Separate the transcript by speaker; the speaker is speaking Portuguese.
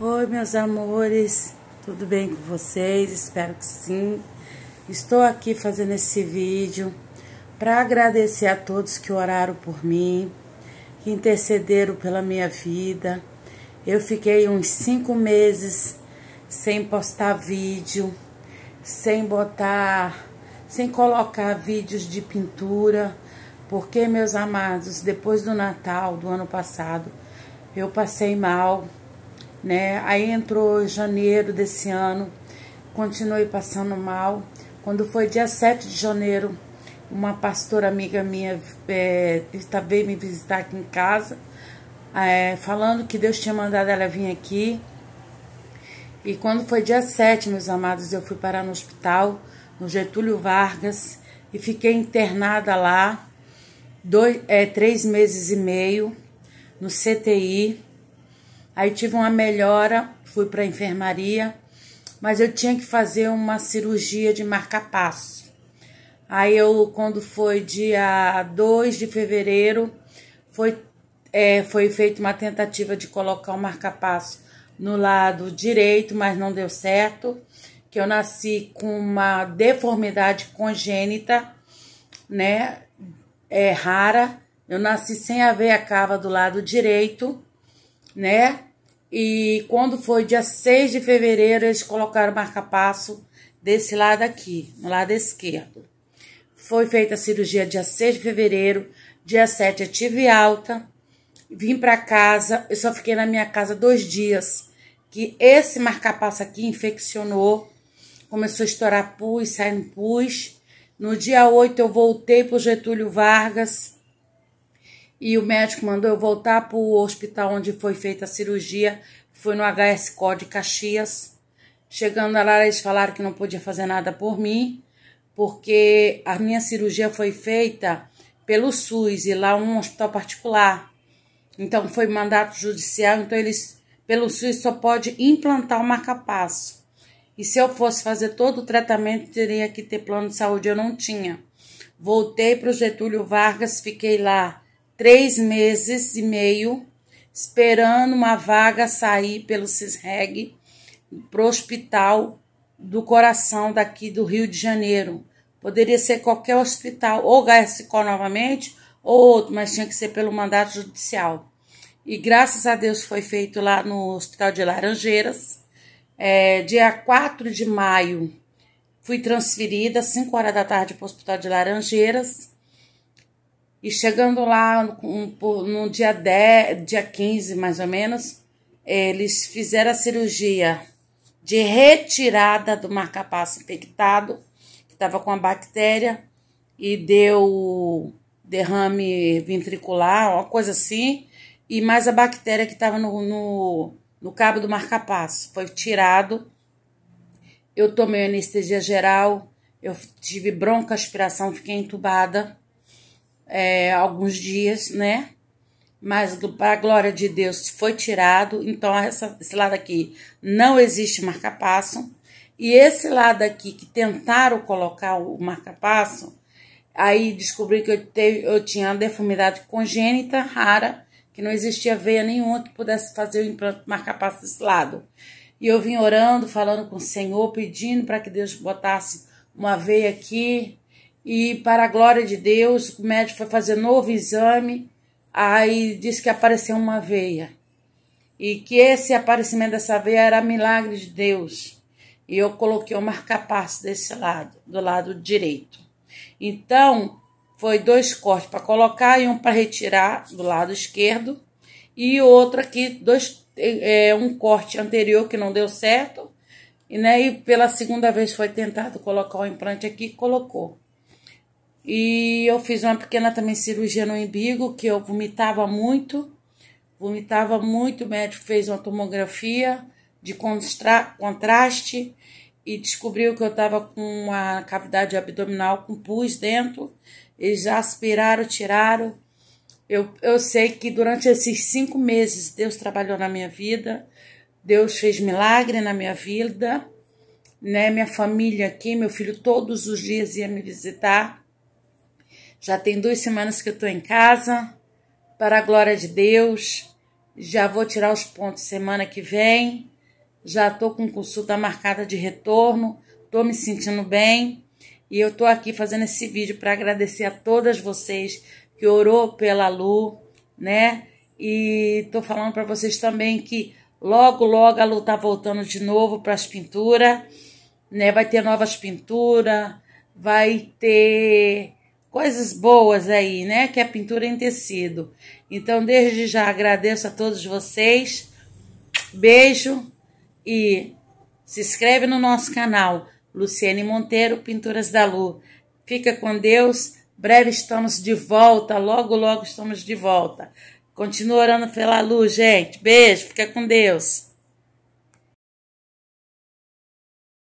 Speaker 1: Oi, meus amores, tudo bem com vocês? Espero que sim. Estou aqui fazendo esse vídeo para agradecer a todos que oraram por mim, que intercederam pela minha vida. Eu fiquei uns cinco meses sem postar vídeo, sem botar, sem colocar vídeos de pintura, porque, meus amados, depois do Natal do ano passado, eu passei mal né? Aí entrou janeiro desse ano, continuei passando mal. Quando foi dia 7 de janeiro, uma pastora amiga minha é, tá, veio me visitar aqui em casa, é, falando que Deus tinha mandado ela vir aqui. E quando foi dia 7, meus amados, eu fui parar no hospital, no Getúlio Vargas, e fiquei internada lá dois, é, três meses e meio, no CTI. Aí tive uma melhora, fui para a enfermaria, mas eu tinha que fazer uma cirurgia de marca-passo. Aí eu, quando foi dia 2 de fevereiro, foi, é, foi feita uma tentativa de colocar o marca-passo no lado direito, mas não deu certo, que eu nasci com uma deformidade congênita, né, é rara. Eu nasci sem a veia cava do lado direito, né? E quando foi dia 6 de fevereiro, eles colocaram marca-passo desse lado aqui, no lado esquerdo. Foi feita a cirurgia dia 6 de fevereiro, dia 7 eu tive alta, vim para casa, eu só fiquei na minha casa dois dias, que esse marca-passo aqui infeccionou, começou a estourar pus, saindo pus. No dia 8 eu voltei pro Getúlio Vargas, e o médico mandou eu voltar para o hospital onde foi feita a cirurgia. Foi no HS de Caxias. Chegando lá, eles falaram que não podia fazer nada por mim, porque a minha cirurgia foi feita pelo SUS e lá um hospital particular. Então foi mandato judicial, então eles pelo SUS só pode implantar o marca-passo. E se eu fosse fazer todo o tratamento, teria que ter plano de saúde, eu não tinha. Voltei para o Getúlio Vargas, fiquei lá três meses e meio esperando uma vaga sair pelo CISREG para o hospital do coração daqui do Rio de Janeiro. Poderia ser qualquer hospital, ou HSCO novamente, ou outro, mas tinha que ser pelo mandato judicial. E graças a Deus foi feito lá no Hospital de Laranjeiras. É, dia 4 de maio fui transferida, 5 horas da tarde, para o Hospital de Laranjeiras e chegando lá no dia 10, dia 15 mais ou menos, eles fizeram a cirurgia de retirada do marcapasso infectado, que estava com a bactéria, e deu derrame ventricular, uma coisa assim, e mais a bactéria que estava no, no, no cabo do marcapasso. Foi tirado. Eu tomei anestesia geral, eu tive broncoaspiração, fiquei entubada é, alguns dias, né? Mas para a glória de Deus foi tirado. Então, essa, esse lado aqui não existe marca-passo. E esse lado aqui que tentaram colocar o marca-passo, aí descobri que eu, te, eu tinha uma deformidade congênita rara, que não existia veia nenhuma que pudesse fazer o implante marca-passo desse lado. E eu vim orando, falando com o Senhor, pedindo para que Deus botasse uma veia aqui, e para a glória de Deus, o médico foi fazer novo exame, aí disse que apareceu uma veia. E que esse aparecimento dessa veia era milagre de Deus. E eu coloquei o marcapasso desse lado, do lado direito. Então, foi dois cortes para colocar e um para retirar do lado esquerdo. E outro aqui, dois, é, é, um corte anterior que não deu certo. E, né, e pela segunda vez foi tentado colocar o implante aqui, colocou. E eu fiz uma pequena também cirurgia no umbigo, que eu vomitava muito. Vomitava muito, o médico fez uma tomografia de contraste e descobriu que eu estava com uma cavidade abdominal com pus dentro. Eles já aspiraram, tiraram. Eu, eu sei que durante esses cinco meses Deus trabalhou na minha vida, Deus fez milagre na minha vida, né? Minha família aqui, meu filho todos os dias ia me visitar. Já tem duas semanas que eu estou em casa. Para a glória de Deus, já vou tirar os pontos semana que vem. Já estou com consulta marcada de retorno. Estou me sentindo bem. E eu estou aqui fazendo esse vídeo para agradecer a todas vocês que orou pela Lu, né? E estou falando para vocês também que logo, logo a Lu tá voltando de novo para as pinturas, né? Vai ter novas pinturas, vai ter coisas boas aí, né? Que é pintura em tecido. Então, desde já agradeço a todos vocês. Beijo e se inscreve no nosso canal, Luciene Monteiro, Pinturas da Lu. Fica com Deus. Breve estamos de volta, logo, logo estamos de volta. Continua orando pela luz, gente. Beijo, fica com Deus.